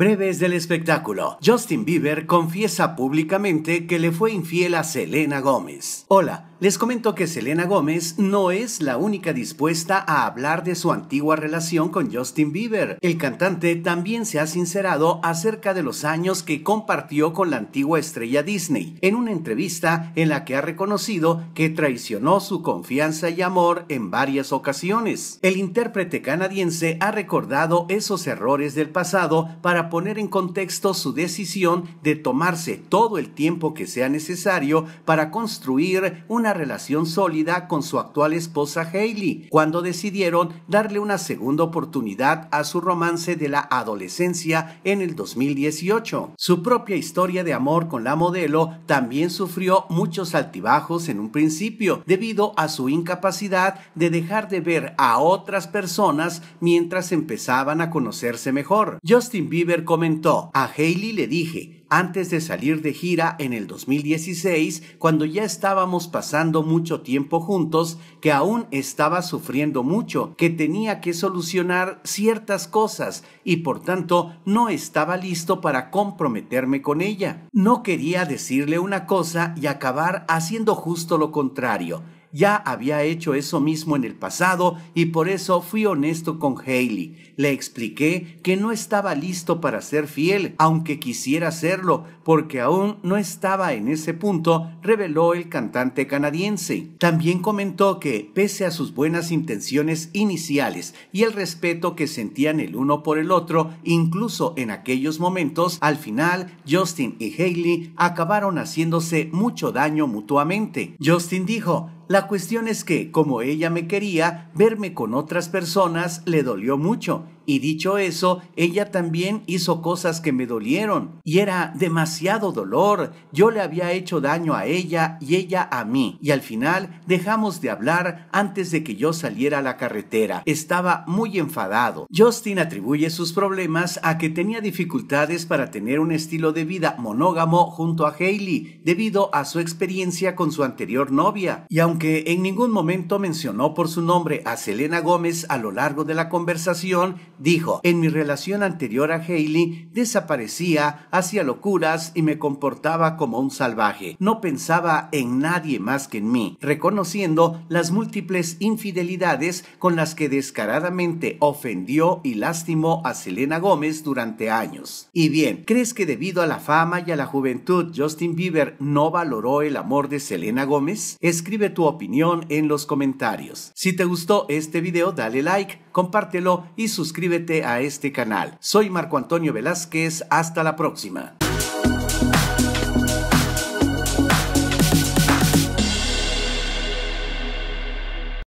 Breves del espectáculo. Justin Bieber confiesa públicamente que le fue infiel a Selena Gómez. Hola. Les comento que Selena Gómez no es la única dispuesta a hablar de su antigua relación con Justin Bieber. El cantante también se ha sincerado acerca de los años que compartió con la antigua estrella Disney, en una entrevista en la que ha reconocido que traicionó su confianza y amor en varias ocasiones. El intérprete canadiense ha recordado esos errores del pasado para poner en contexto su decisión de tomarse todo el tiempo que sea necesario para construir una relación sólida con su actual esposa Hailey, cuando decidieron darle una segunda oportunidad a su romance de la adolescencia en el 2018. Su propia historia de amor con la modelo también sufrió muchos altibajos en un principio, debido a su incapacidad de dejar de ver a otras personas mientras empezaban a conocerse mejor. Justin Bieber comentó, a Hailey le dije, antes de salir de gira en el 2016, cuando ya estábamos pasando mucho tiempo juntos, que aún estaba sufriendo mucho, que tenía que solucionar ciertas cosas y por tanto no estaba listo para comprometerme con ella. No quería decirle una cosa y acabar haciendo justo lo contrario ya había hecho eso mismo en el pasado y por eso fui honesto con Haley. Le expliqué que no estaba listo para ser fiel, aunque quisiera serlo, porque aún no estaba en ese punto, reveló el cantante canadiense. También comentó que, pese a sus buenas intenciones iniciales y el respeto que sentían el uno por el otro, incluso en aquellos momentos, al final Justin y Haley acabaron haciéndose mucho daño mutuamente. Justin dijo, la cuestión es que, como ella me quería, verme con otras personas le dolió mucho y dicho eso, ella también hizo cosas que me dolieron, y era demasiado dolor, yo le había hecho daño a ella y ella a mí, y al final dejamos de hablar antes de que yo saliera a la carretera, estaba muy enfadado. Justin atribuye sus problemas a que tenía dificultades para tener un estilo de vida monógamo junto a Hailey, debido a su experiencia con su anterior novia, y aunque en ningún momento mencionó por su nombre a Selena Gómez a lo largo de la conversación, dijo, en mi relación anterior a Haley desaparecía, hacía locuras y me comportaba como un salvaje. No pensaba en nadie más que en mí, reconociendo las múltiples infidelidades con las que descaradamente ofendió y lastimó a Selena Gómez durante años. Y bien, ¿crees que debido a la fama y a la juventud Justin Bieber no valoró el amor de Selena Gómez? Escribe tu opinión en los comentarios. Si te gustó este video, dale like, compártelo y suscríbete suscríbete a este canal. Soy Marco Antonio Velázquez, hasta la próxima.